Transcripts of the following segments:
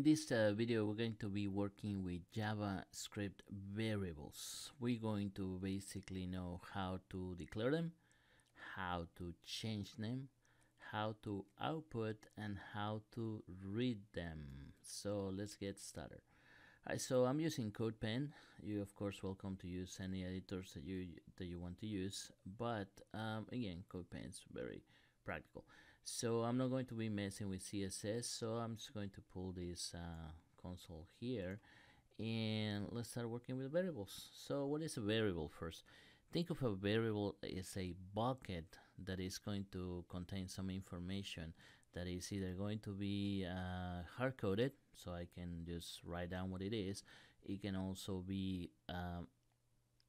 In this uh, video we're going to be working with JavaScript variables. We're going to basically know how to declare them, how to change them, how to output and how to read them. So let's get started. so I'm using CodePen. You of course welcome to use any editors that you that you want to use, but um, again CodePen is very practical so I'm not going to be messing with CSS so I'm just going to pull this uh, console here and let's start working with variables so what is a variable first think of a variable as a bucket that is going to contain some information that is either going to be uh, hard coded so I can just write down what it is it can also be um,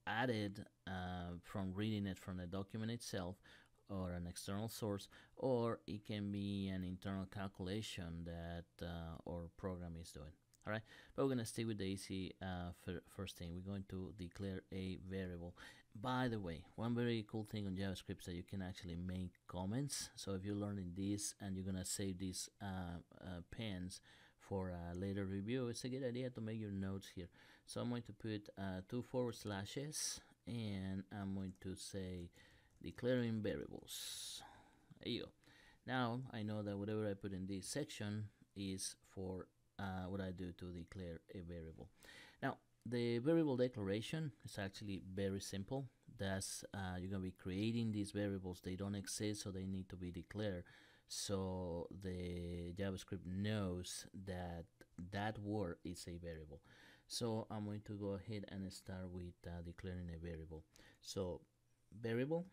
added uh, from reading it from the document itself or an external source, or it can be an internal calculation that uh, our program is doing. All right, but we're gonna stick with the easy uh, first thing. We're going to declare a variable. By the way, one very cool thing on JavaScript is that you can actually make comments. So if you're learning this and you're gonna save these uh, uh, pens for a later review, it's a good idea to make your notes here. So I'm going to put uh, two forward slashes and I'm going to say declaring variables. There you go. Now I know that whatever I put in this section is for uh, what I do to declare a variable. Now the variable declaration is actually very simple. That's uh, you're gonna be creating these variables. They don't exist, so they need to be declared. So the JavaScript knows that that word is a variable. So I'm going to go ahead and start with uh, declaring a variable. So variable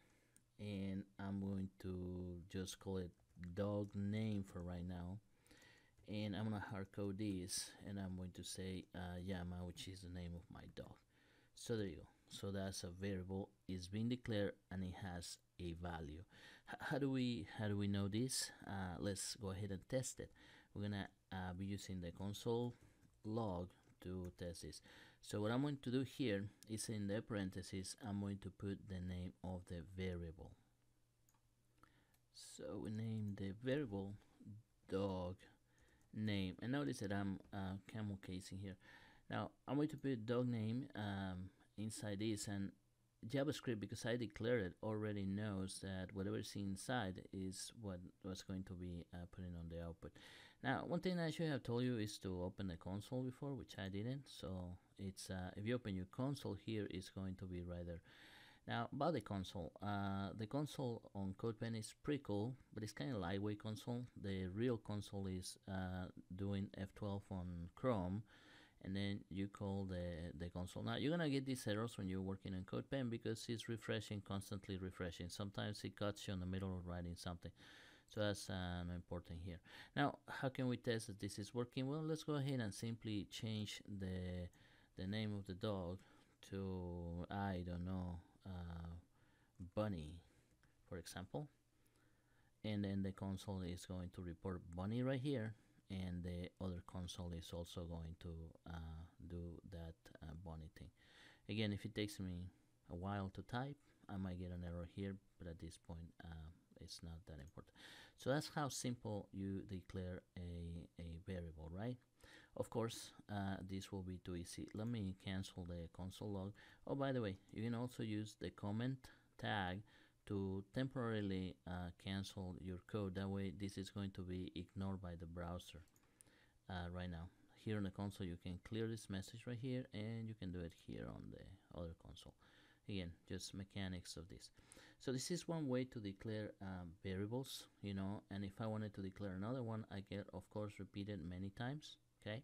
and I'm going to just call it dog name for right now and I'm gonna hardcode this and I'm going to say uh, Yama which is the name of my dog so there you go so that's a variable it's been declared and it has a value H how do we how do we know this uh, let's go ahead and test it we're gonna uh, be using the console log to test this so what I'm going to do here is in the parentheses, I'm going to put the name of the variable. So we name the variable dog name. And notice that I'm uh, camel casing here. Now I'm going to put dog name um, inside this and JavaScript, because I declared it, already knows that whatever's inside is what was going to be uh, put in on the output. Now, one thing I should have told you is to open the console before, which I didn't. So it's uh, if you open your console here, it's going to be rather. Now, about the console, uh, the console on CodePen is pretty cool, but it's kind of lightweight console. The real console is uh, doing F12 on Chrome, and then you call the, the console. Now, you're gonna get these errors when you're working on CodePen because it's refreshing, constantly refreshing. Sometimes it cuts you in the middle of writing something so that's uh, important here now how can we test that this is working well let's go ahead and simply change the the name of the dog to I don't know uh, bunny for example and then the console is going to report bunny right here and the other console is also going to uh, do that uh, bunny thing again if it takes me a while to type I might get an error here but at this point uh, it's not that important so that's how simple you declare a, a variable right of course uh, this will be too easy let me cancel the console log oh by the way you can also use the comment tag to temporarily uh, cancel your code that way this is going to be ignored by the browser uh, right now here on the console you can clear this message right here and you can do it here on the other console again just mechanics of this so this is one way to declare um, variables, you know, and if I wanted to declare another one, I get, of course, repeated many times, okay?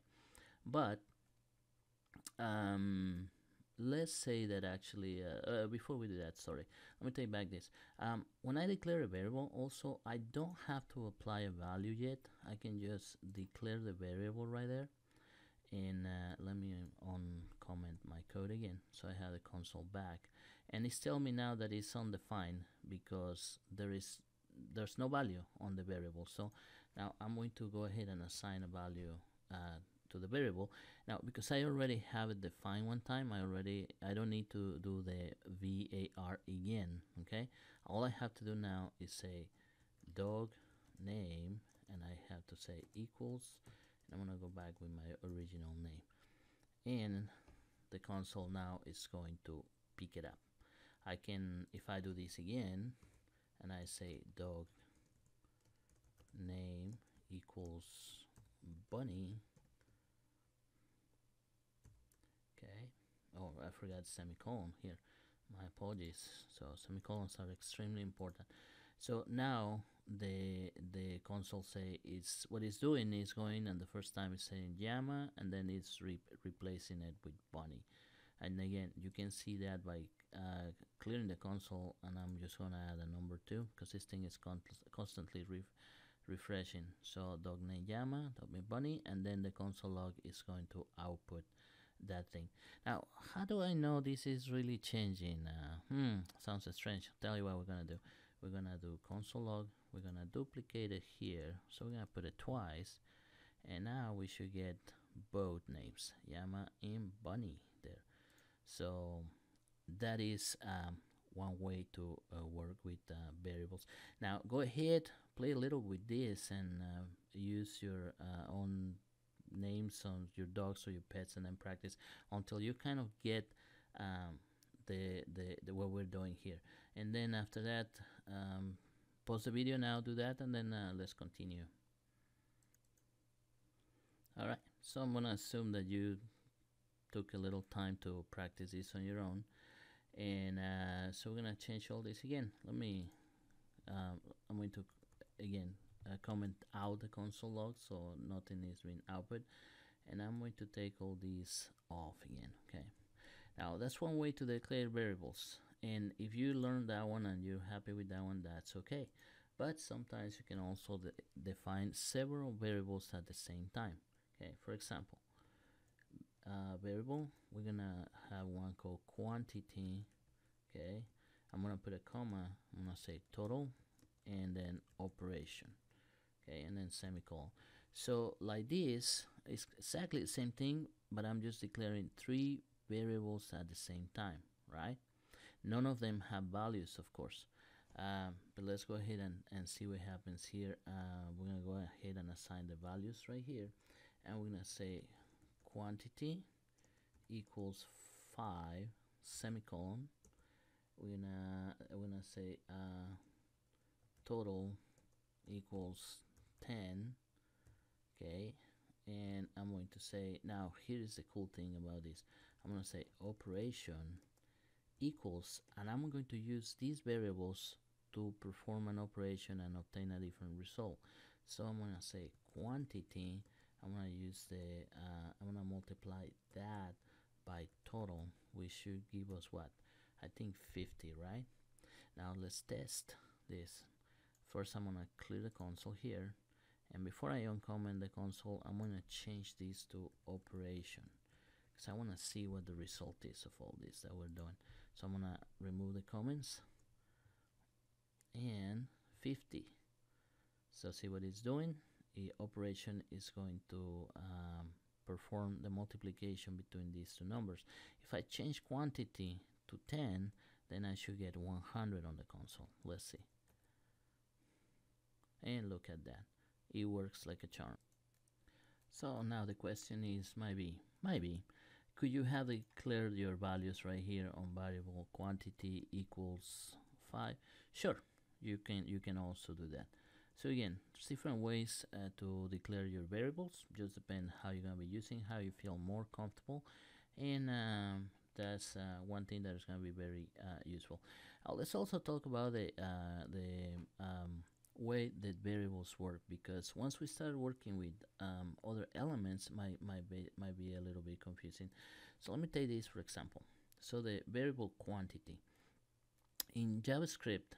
But um, let's say that actually, uh, uh, before we do that, sorry, let me take back this. Um, when I declare a variable, also, I don't have to apply a value yet. I can just declare the variable right there. And uh, let me uncomment my code again. So I have the console back and it's telling me now that it's undefined because there is there's no value on the variable so now I'm going to go ahead and assign a value uh, to the variable now because I already have it defined one time I already I don't need to do the VAR again okay all I have to do now is say dog name and I have to say equals and I'm gonna go back with my original name and the console now is going to pick it up I can if I do this again and I say dog name equals bunny okay oh I forgot semicolon here my apologies so semicolons are extremely important so now the the console say it's what it's doing is going and the first time it's saying Yama, and then it's re replacing it with bunny and again you can see that by uh, clearing the console and I'm just gonna add a number 2 because this thing is constantly re refreshing so dog name Yama, dog name bunny and then the console log is going to output that thing now how do I know this is really changing uh, hmm sounds strange I'll tell you what we're gonna do we're gonna do console log we're gonna duplicate it here so we're gonna put it twice and now we should get both names Yama and bunny there so that is um, one way to uh, work with uh, variables. Now go ahead, play a little with this and uh, use your uh, own names on your dogs or your pets and then practice until you kind of get um, the, the, the, what we're doing here. And then after that, um, pause the video now, do that, and then uh, let's continue. All right, so I'm gonna assume that you took a little time to practice this on your own and uh, so we're gonna change all this again let me uh, I'm going to again uh, comment out the console log so nothing is being output and I'm going to take all these off again okay now that's one way to declare variables and if you learn that one and you're happy with that one that's okay but sometimes you can also de define several variables at the same time okay for example uh, variable we're gonna have one called quantity okay I'm gonna put a comma I'm gonna say total and then operation okay and then semicolon so like this it's exactly the same thing but I'm just declaring three variables at the same time right none of them have values of course uh, but let's go ahead and, and see what happens here uh, we're gonna go ahead and assign the values right here and we're gonna say quantity equals 5 semicolon we're gonna we're gonna say uh, total equals 10 okay and I'm going to say now here is the cool thing about this I'm gonna say operation equals and I'm going to use these variables to perform an operation and obtain a different result so I'm gonna say quantity I'm gonna use the uh, I'm gonna multiply that by total which should give us what I think 50 right now let's test this first I'm gonna clear the console here and before I uncomment the console I'm gonna change this to operation because I want to see what the result is of all this that we're doing so I'm gonna remove the comments and 50 so see what it's doing operation is going to um, perform the multiplication between these two numbers. If I change quantity to 10, then I should get 100 on the console. Let's see. And look at that. It works like a charm. So now the question is maybe, maybe, could you have declared your values right here on variable quantity equals 5? Sure, you can, you can also do that. So again, there's different ways uh, to declare your variables, just depend how you're going to be using, how you feel more comfortable, and um, that's uh, one thing that is going to be very uh, useful. Uh, let's also talk about the, uh, the um, way that variables work, because once we start working with um, other elements, might, might, be, might be a little bit confusing. So let me take this for example. So the variable quantity. In JavaScript,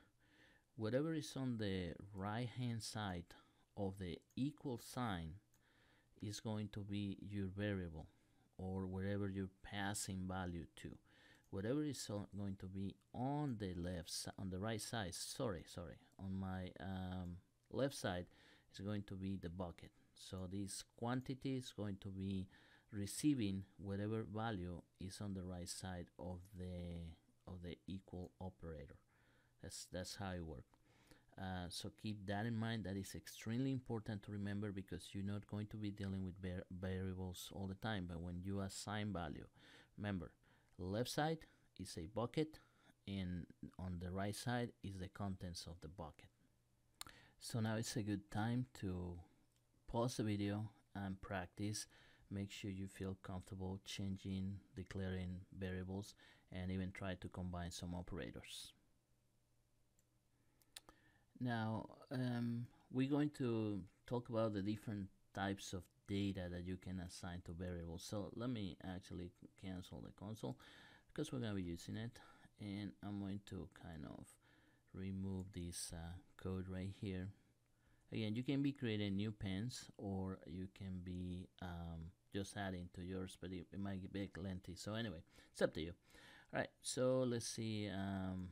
whatever is on the right hand side of the equal sign is going to be your variable or wherever you're passing value to whatever is going to be on the left on the right side sorry sorry on my um, left side is going to be the bucket so this quantity is going to be receiving whatever value is on the right side of the of the equal operator that's that's how it works. Uh, so keep that in mind. That is extremely important to remember because you're not going to be dealing with variables all the time. But when you assign value, remember, left side is a bucket, and on the right side is the contents of the bucket. So now it's a good time to pause the video and practice. Make sure you feel comfortable changing, declaring variables, and even try to combine some operators. Now, um, we're going to talk about the different types of data that you can assign to variables. So let me actually cancel the console because we're going to be using it. And I'm going to kind of remove this uh, code right here. Again, you can be creating new pens or you can be um, just adding to yours, but it, it might bit lengthy. So anyway, it's up to you. All right, so let's see. Um,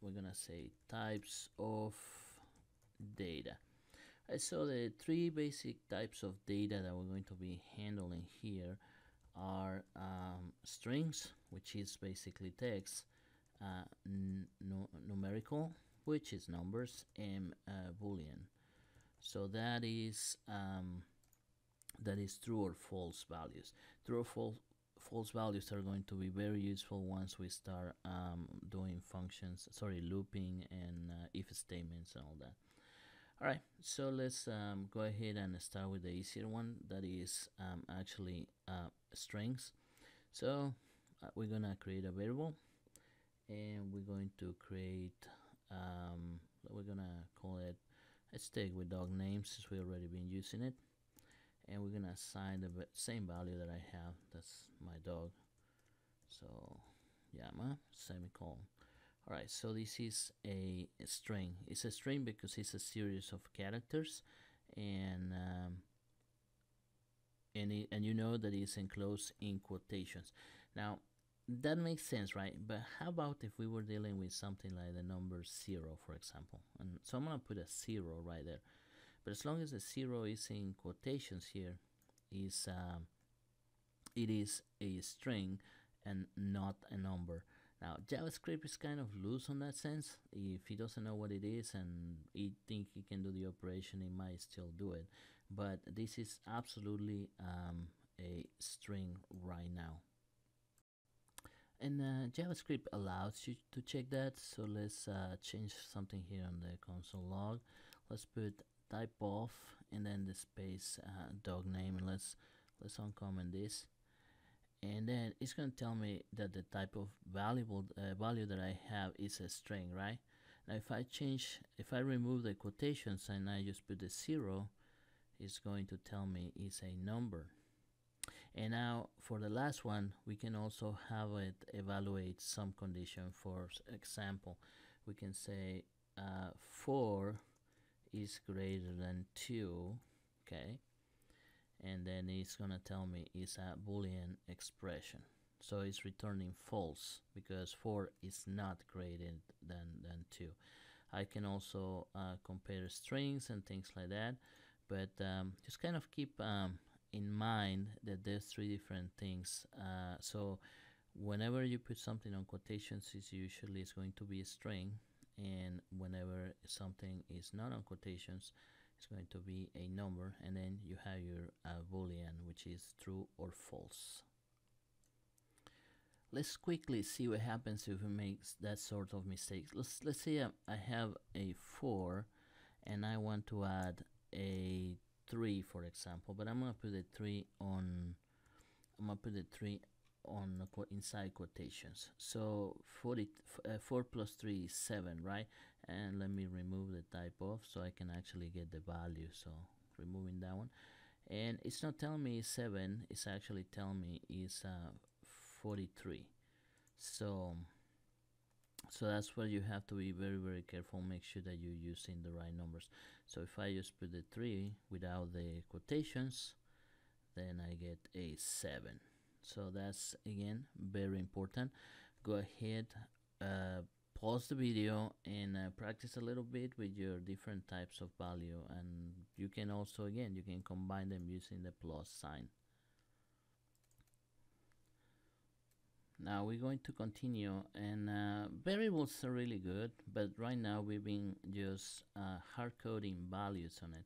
we're gonna say types of data. I saw the three basic types of data that we're going to be handling here are um, strings, which is basically text, uh, numerical, which is numbers, and uh, boolean. So that is um, that is true or false values. True or false false values are going to be very useful once we start um, doing functions, sorry, looping and uh, if statements and all that. All right, so let's um, go ahead and start with the easier one that is um, actually uh, strings. So uh, we're gonna create a variable and we're going to create, um, we're gonna call it, let's take with dog names since we already been using it and we're gonna assign the same value that I have that's my dog so Yama semicolon alright so this is a, a, string it's a string because it's a series of characters and um, and, it, and you know that it's enclosed in quotations now that makes sense right but how about if we were dealing with something like the number zero for example and so I'm gonna put a zero right there but as long as the zero is in quotations here is um, it is a string and not a number now JavaScript is kind of loose on that sense if he doesn't know what it is and he think he can do the operation he might still do it but this is absolutely um, a string right now and uh, JavaScript allows you to check that so let's uh, change something here on the console log let's put type of and then the space uh, dog name and let's let's uncomment this and then it's going to tell me that the type of valuable uh, value that I have is a string right now if I change if I remove the quotations and I just put the zero it's going to tell me it's a number and now for the last one we can also have it evaluate some condition for example we can say uh, for is greater than 2 okay and then it's gonna tell me it's a boolean expression so it's returning false because 4 is not greater than than 2 I can also uh, compare strings and things like that but um, just kind of keep um, in mind that there's three different things uh, so whenever you put something on quotations it's usually it's going to be a string and whenever something is not on quotations it's going to be a number and then you have your uh, boolean which is true or false let's quickly see what happens if we make that sort of mistake. let's let's say um, I have a 4 and I want to add a 3 for example but I'm gonna put the 3 on I'm gonna put the 3 on inside quotations so 40 uh, 4 plus 3 is 7 right and let me remove the type of so I can actually get the value so removing that one and it's not telling me 7 it's actually telling me it's uh, 43 so so that's where you have to be very very careful make sure that you're using the right numbers so if I just put the 3 without the quotations then I get a 7 so that's again very important go ahead uh, pause the video and uh, practice a little bit with your different types of value and you can also again you can combine them using the plus sign now we're going to continue and uh, variables are really good but right now we've been just uh, hard coding values on it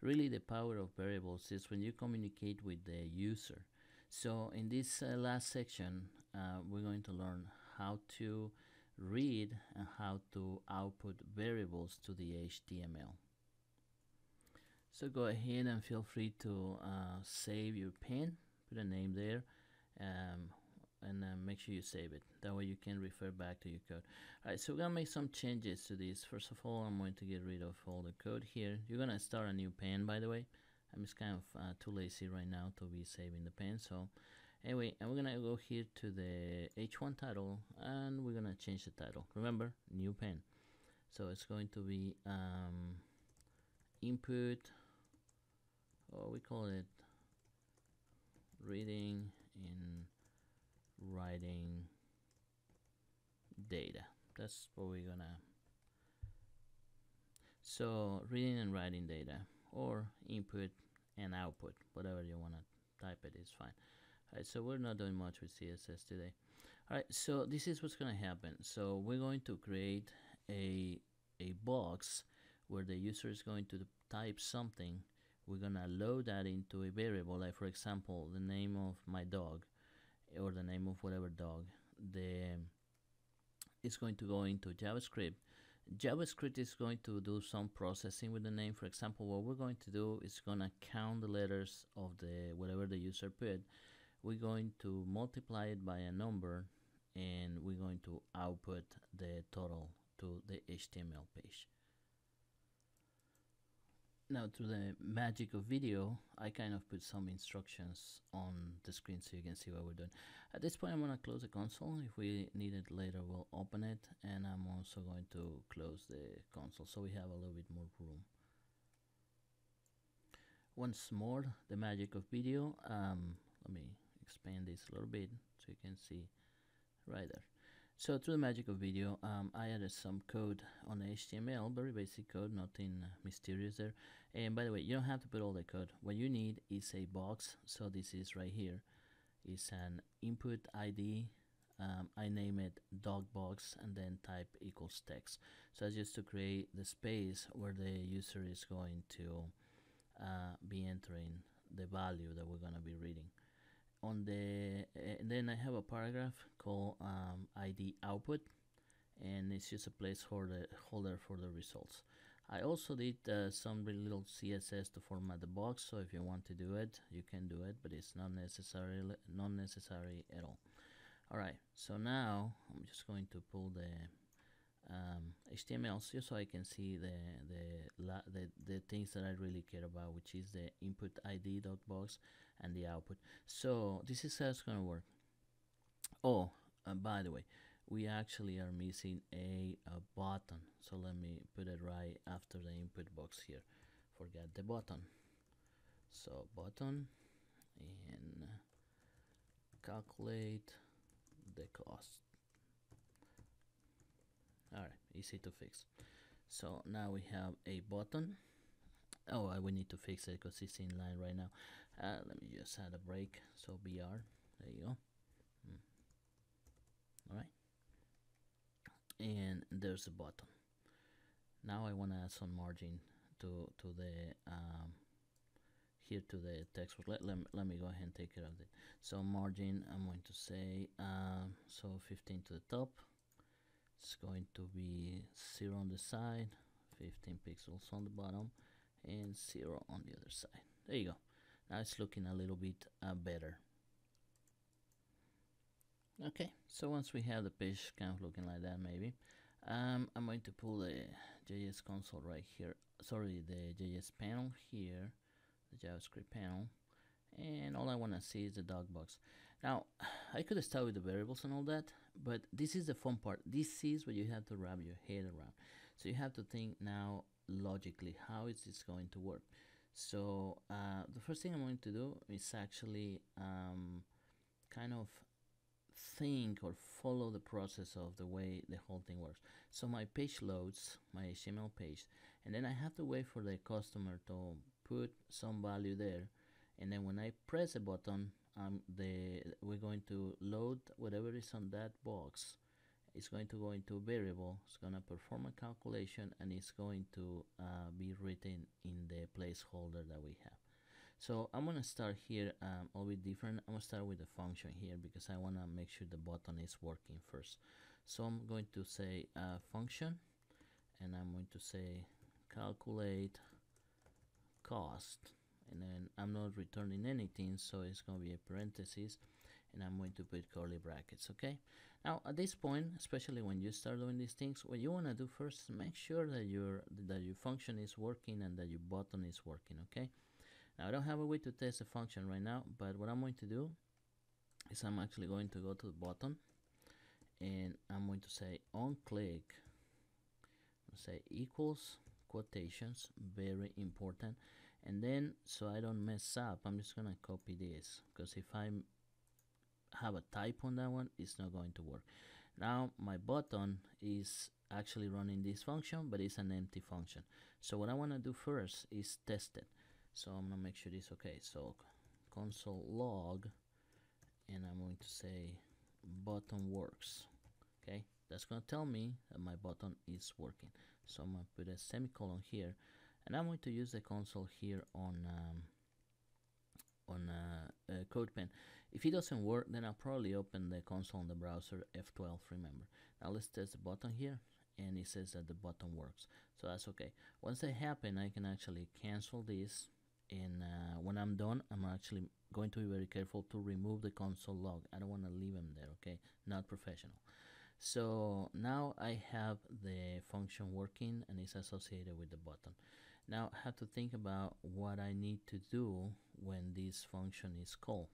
really the power of variables is when you communicate with the user so in this uh, last section, uh, we're going to learn how to read and how to output variables to the HTML. So go ahead and feel free to uh, save your pin, put a name there, um, and uh, make sure you save it. That way you can refer back to your code. All right, so we're gonna make some changes to this. First of all, I'm going to get rid of all the code here. You're gonna start a new pen, by the way. I'm just kind of uh, too lazy right now to be saving the pen. So anyway, I'm gonna go here to the H1 title and we're gonna change the title. Remember, new pen. So it's going to be um, input, or oh, we call it reading and writing data. That's what we're gonna. So reading and writing data or input and output whatever you want to type it is fine Alright, so we're not doing much with CSS today. Alright, so this is what's going to happen. So we're going to create a, a box where the user is going to type something. We're going to load that into a variable, like for example, the name of my dog or the name of whatever dog. The is going to go into JavaScript JavaScript is going to do some processing with the name. For example, what we're going to do is going to count the letters of the whatever the user put. We're going to multiply it by a number and we're going to output the total to the HTML page. Now to the magic of video, I kind of put some instructions on the screen so you can see what we're doing. At this point I'm going to close the console, if we need it later we'll open it and I'm also going to close the console so we have a little bit more room. Once more, the magic of video, um, let me expand this a little bit so you can see right there. So through the magic of video, um, I added some code on HTML, very basic code, nothing uh, mysterious there. And by the way, you don't have to put all the code. What you need is a box. So this is right here. It's an input ID. Um, I name it dog box and then type equals text. So that's just to create the space where the user is going to uh, be entering the value that we're going to be reading on the uh, then I have a paragraph called um, ID output and it's just a placeholder holder for the results. I also did uh, some really little CSS to format the box so if you want to do it you can do it but it's not necessary not necessary at all. Alright so now I'm just going to pull the um, HTML so I can see the, the, the, the, things that I really care about, which is the input ID dot box and the output. So this is how it's going to work. Oh, uh, by the way, we actually are missing a, a, button. So let me put it right after the input box here. Forget the button. So button and calculate the cost. Alright, easy to fix. So now we have a button. Oh, uh, we need to fix it because it's in line right now. Uh, let me just add a break. So BR, there you go. Mm. Alright. And there's a button. Now I want to add some margin to to the um, here to the text. Let, let, let me go ahead and take care of it. So margin, I'm going to say, um, so 15 to the top, it's going to be 0 on the side 15 pixels on the bottom and 0 on the other side there you go now it's looking a little bit uh, better okay so once we have the page kind of looking like that maybe um, I'm going to pull the JS console right here sorry the JS panel here the JavaScript panel and all I want to see is the dog box now I could start with the variables and all that but this is the fun part this is what you have to wrap your head around so you have to think now logically how is this going to work so uh, the first thing i'm going to do is actually um, kind of think or follow the process of the way the whole thing works so my page loads my html page and then i have to wait for the customer to put some value there and then when i press a button um, the we're going to load whatever is on that box it's going to go into a variable it's going to perform a calculation and it's going to uh, be written in the placeholder that we have so I'm going to start here um, a bit different I'm going to start with the function here because I want to make sure the button is working first so I'm going to say uh, function and I'm going to say calculate cost and then I'm not returning anything so it's going to be a parenthesis and I'm going to put curly brackets okay now at this point especially when you start doing these things what you want to do first is make sure that your that your function is working and that your button is working okay now I don't have a way to test the function right now but what I'm going to do is I'm actually going to go to the button and I'm going to say on click say equals quotations very important and then so I don't mess up I'm just gonna copy this because if I have a type on that one it's not going to work now my button is actually running this function but it's an empty function so what I want to do first is test it so I'm gonna make sure this okay so console log and I'm going to say button works okay that's gonna tell me that my button is working so I'm gonna put a semicolon here and I'm going to use the console here on um, on uh, uh, CodePen. If it doesn't work, then I'll probably open the console in the browser F12, remember. Now let's test the button here, and it says that the button works. So that's okay. Once that happens, I can actually cancel this, and uh, when I'm done, I'm actually going to be very careful to remove the console log. I don't want to leave them there, okay? Not professional. So now I have the function working and it's associated with the button. Now I have to think about what I need to do when this function is called.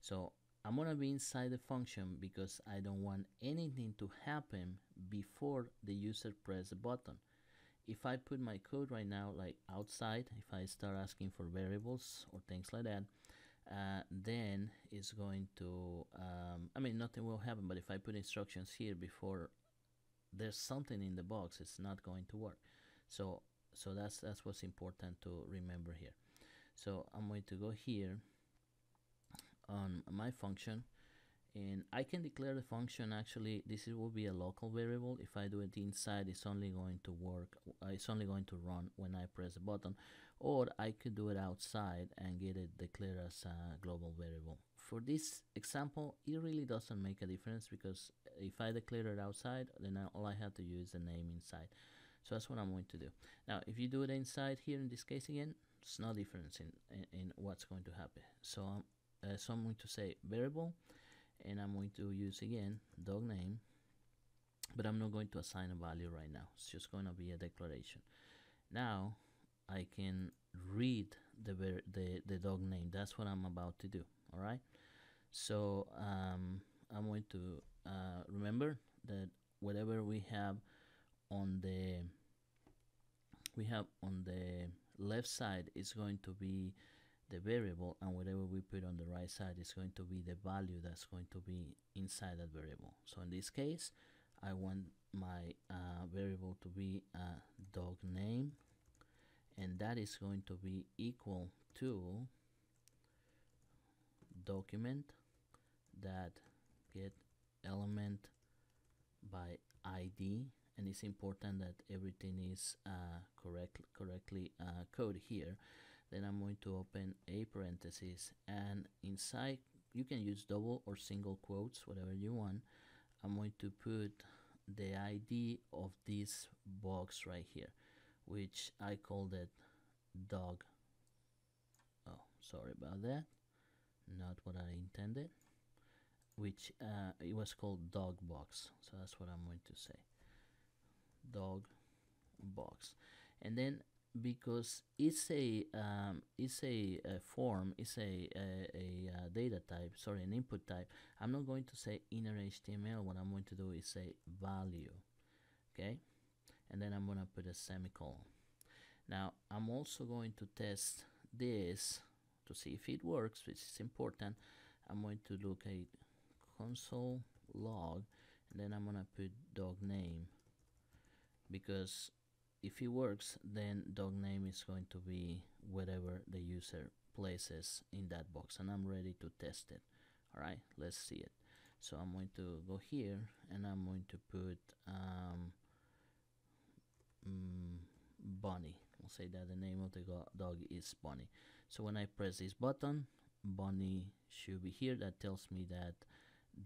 So I'm gonna be inside the function because I don't want anything to happen before the user press the button. If I put my code right now like outside, if I start asking for variables or things like that, uh, then it's going to, um, I mean, nothing will happen, but if I put instructions here before there's something in the box, it's not going to work. So so that's that's what's important to remember here so I'm going to go here on my function and I can declare the function actually this will be a local variable if I do it inside it's only going to work it's only going to run when I press the button or I could do it outside and get it declared as a global variable for this example it really doesn't make a difference because if I declare it outside then all I have to use the name inside so that's what I'm going to do. Now, if you do it inside here in this case again, it's no difference in, in, in what's going to happen. So, um, uh, so I'm going to say variable and I'm going to use again dog name, but I'm not going to assign a value right now. It's just going to be a declaration. Now I can read the, the, the dog name. That's what I'm about to do. All right. So um, I'm going to uh, remember that whatever we have on the we have on the left side is going to be the variable and whatever we put on the right side is going to be the value that's going to be inside that variable so in this case I want my uh, variable to be a dog name and that is going to be equal to document that get element by ID and it's important that everything is uh, correct, correctly uh, coded here then I'm going to open a parenthesis and inside you can use double or single quotes whatever you want I'm going to put the ID of this box right here which I called it dog oh sorry about that not what I intended which uh, it was called dog box so that's what I'm going to say dog box and then because it's a um, it's a, a, form it's a, a, a, uh, data type sorry an input type I'm not going to say inner HTML what I'm going to do is say value okay and then I'm gonna put a semicolon now I'm also going to test this to see if it works which is important I'm going to look at console log and then I'm gonna put dog name because if it works then dog name is going to be whatever the user places in that box and I'm ready to test it alright let's see it so I'm going to go here and I'm going to put um, um, Bonnie we'll say that the name of the dog is Bonnie so when I press this button Bonnie should be here that tells me that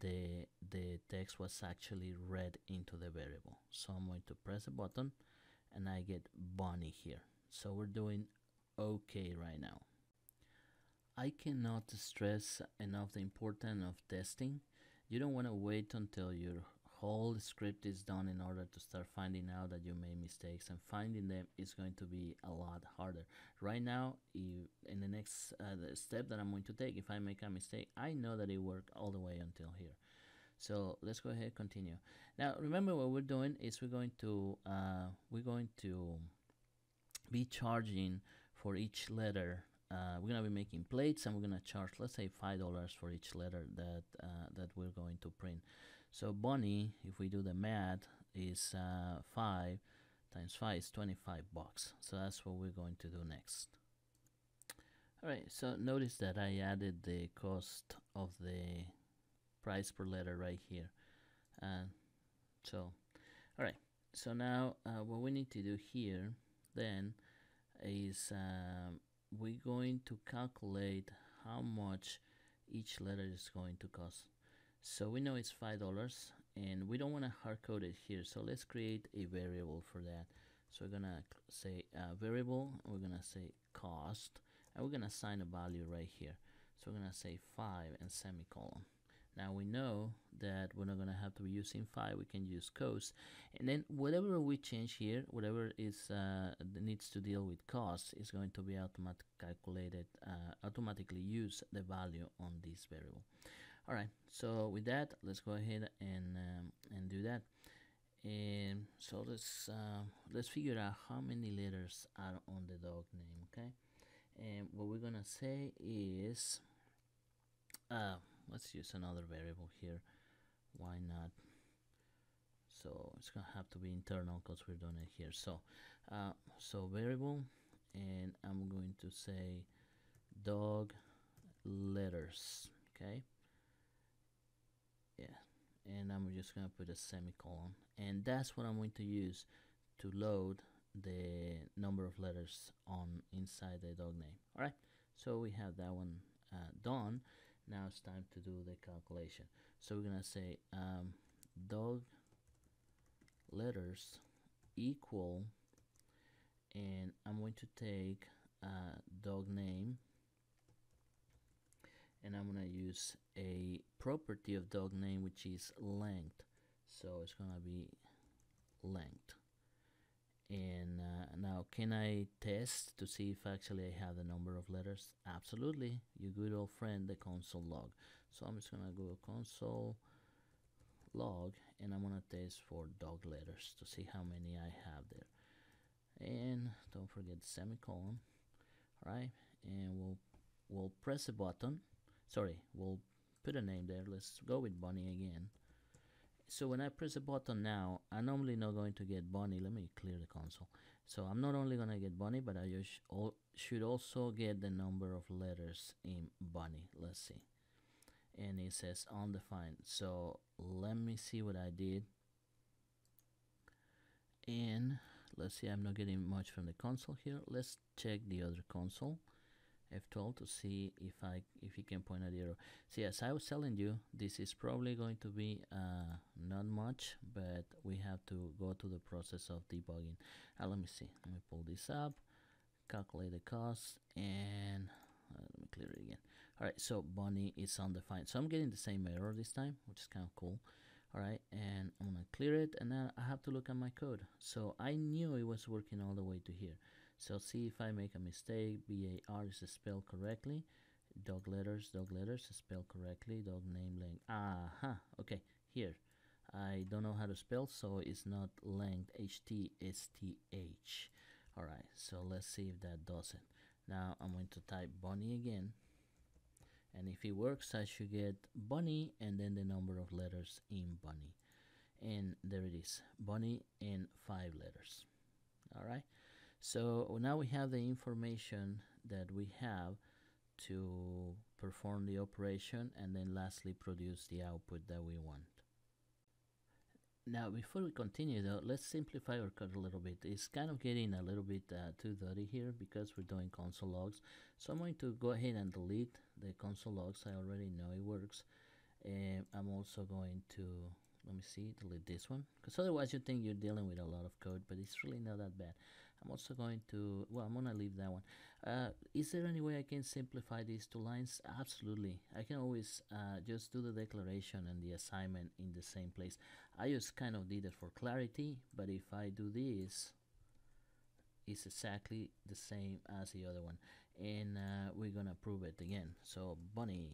the, the text was actually read into the variable. So I'm going to press a button and I get Bonnie here. So we're doing okay right now. I cannot stress enough the importance of testing. You don't want to wait until you're whole script is done in order to start finding out that you made mistakes and finding them is going to be a lot harder right now in the next uh, the step that i'm going to take if i make a mistake i know that it worked all the way until here so let's go ahead and continue now remember what we're doing is we're going to uh, we're going to be charging for each letter uh, we're gonna be making plates and we're gonna charge let's say five dollars for each letter that uh, that we're going to print so Bonnie, if we do the math, is uh, 5 times 5 is 25 bucks. So that's what we're going to do next. Alright, so notice that I added the cost of the price per letter right here. Uh, so, alright, so now uh, what we need to do here then is um, we're going to calculate how much each letter is going to cost. So we know it's $5 and we don't want to hard code it here. So let's create a variable for that. So we're going to say uh, variable, we're going to say cost, and we're going to assign a value right here. So we're going to say 5 and semicolon. Now we know that we're not going to have to be using 5, we can use cost. And then whatever we change here, whatever is uh, needs to deal with cost is going to be automatic calculated, uh, automatically use the value on this variable all right so with that let's go ahead and um, and do that and um, so let's uh, let's figure out how many letters are on the dog name okay and um, what we're gonna say is uh, let's use another variable here why not so it's gonna have to be internal because we're doing it here so uh, so variable and I'm going to say dog letters okay and I'm just gonna put a semicolon and that's what I'm going to use to load the number of letters on inside the dog name alright so we have that one uh, done now it's time to do the calculation so we're gonna say um, dog letters equal and I'm going to take uh, dog name and I'm gonna use a property of dog name which is length so it's gonna be length and uh, now can I test to see if actually I have the number of letters absolutely you good old friend the console log so I'm just gonna go console log and I'm gonna test for dog letters to see how many I have there and don't forget semicolon all right and we'll we'll press a button sorry we'll put a name there let's go with Bonnie again so when I press a button now I'm normally not going to get Bonnie let me clear the console so I'm not only gonna get Bonnie but I should also get the number of letters in Bonnie let's see and it says undefined so let me see what I did and let's see I'm not getting much from the console here let's check the other console F12 to see if I if he can point at the error. See, as I was telling you, this is probably going to be uh, not much, but we have to go to the process of debugging. Uh, let me see. Let me pull this up, calculate the cost, and uh, let me clear it again. All right, so bunny is undefined. So I'm getting the same error this time, which is kind of cool. All right, and I'm gonna clear it, and then I have to look at my code. So I knew it was working all the way to here. So see if I make a mistake, B-A-R is spelled correctly, dog letters, dog letters spelled correctly, dog name length, aha, okay, here. I don't know how to spell, so it's not length, H-T-S-T-H. All right, so let's see if that does it. Now I'm going to type bunny again. And if it works, I should get bunny and then the number of letters in bunny. And there it is, bunny in five letters. All right, so now we have the information that we have to perform the operation and then lastly produce the output that we want. Now before we continue though, let's simplify our code a little bit. It's kind of getting a little bit uh, too dirty here because we're doing console logs. So I'm going to go ahead and delete the console logs. I already know it works. And I'm also going to, let me see, delete this one. Because otherwise you think you're dealing with a lot of code, but it's really not that bad. I'm also going to, well, I'm going to leave that one. Uh, is there any way I can simplify these two lines? Absolutely. I can always uh, just do the declaration and the assignment in the same place. I just kind of did it for clarity, but if I do this, it's exactly the same as the other one. And uh, we're going to prove it again. So bunny,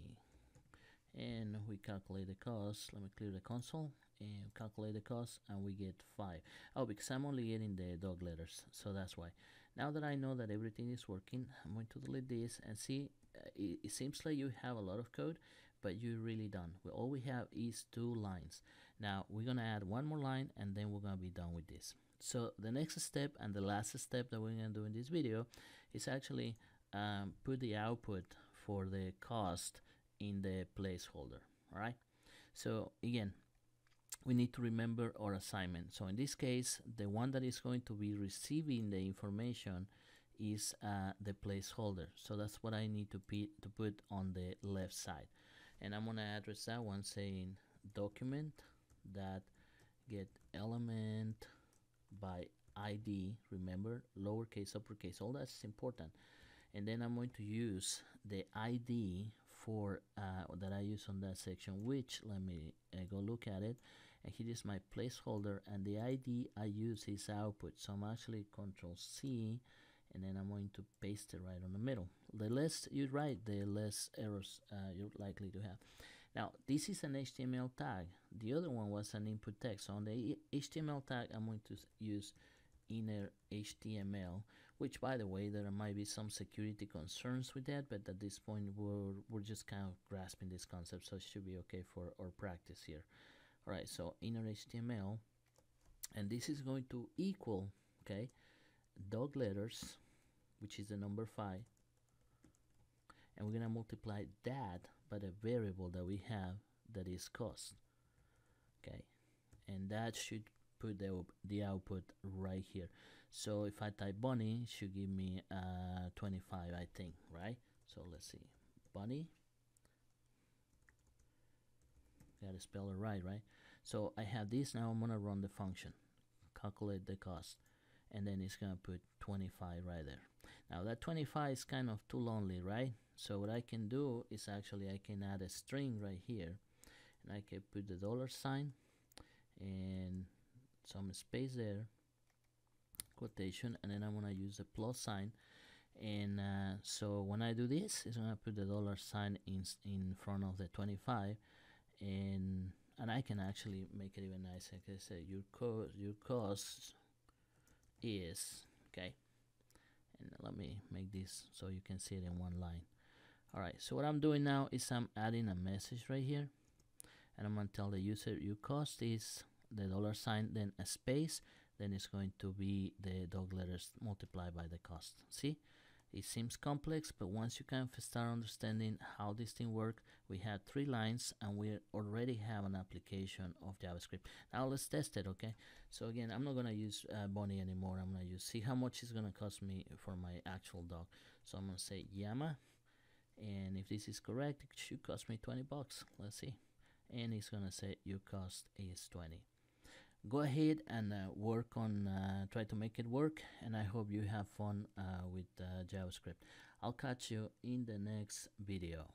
and we calculate the cost. Let me clear the console uh, calculate the cost and we get 5 oh because I'm only getting the dog letters so that's why now that I know that everything is working I'm going to delete this and see uh, it, it seems like you have a lot of code but you really done well, all we have is two lines now we're gonna add one more line and then we're gonna be done with this so the next step and the last step that we're gonna do in this video is actually um, put the output for the cost in the placeholder all right so again we need to remember our assignment. So in this case, the one that is going to be receiving the information is uh, the placeholder. So that's what I need to, to put on the left side. And I'm gonna address that one saying document that get element by ID, remember, lowercase, uppercase, all that's important. And then I'm going to use the ID for uh, that I use on that section, which let me uh, go look at it and here is my placeholder and the ID I use is output so I'm actually control C and then I'm going to paste it right on the middle. The less you write, the less errors uh, you're likely to have. Now, this is an HTML tag. The other one was an input text. So on the HTML tag, I'm going to use inner HTML, which by the way, there might be some security concerns with that, but at this point, we're, we're just kind of grasping this concept, so it should be okay for our practice here all right so inner html and this is going to equal okay dog letters which is the number five and we're gonna multiply that by the variable that we have that is cost okay and that should put the, the output right here so if I type bunny it should give me uh, 25 I think right so let's see bunny got to spell it right, right? So I have this now. I'm going to run the function, calculate the cost, and then it's going to put 25 right there. Now that 25 is kind of too lonely, right? So what I can do is actually I can add a string right here, and I can put the dollar sign and some space there, quotation, and then I'm going to use the plus sign and uh, so when I do this it's gonna put the dollar sign in, in front of the 25 in and I can actually make it even nicer because say uh, your cost your cost is okay and let me make this so you can see it in one line alright so what I'm doing now is I'm adding a message right here and I'm gonna tell the user your cost is the dollar sign then a space then it's going to be the dog letters multiplied by the cost see it seems complex but once you kind of start understanding how this thing works we had three lines and we already have an application of JavaScript. Now let's test it, okay? So again, I'm not gonna use uh, anymore. I'm gonna use, see how much it's gonna cost me for my actual dog. So I'm gonna say Yama, and if this is correct, it should cost me 20 bucks. Let's see. And it's gonna say your cost is 20 go ahead and uh, work on uh, try to make it work and i hope you have fun uh, with uh, javascript i'll catch you in the next video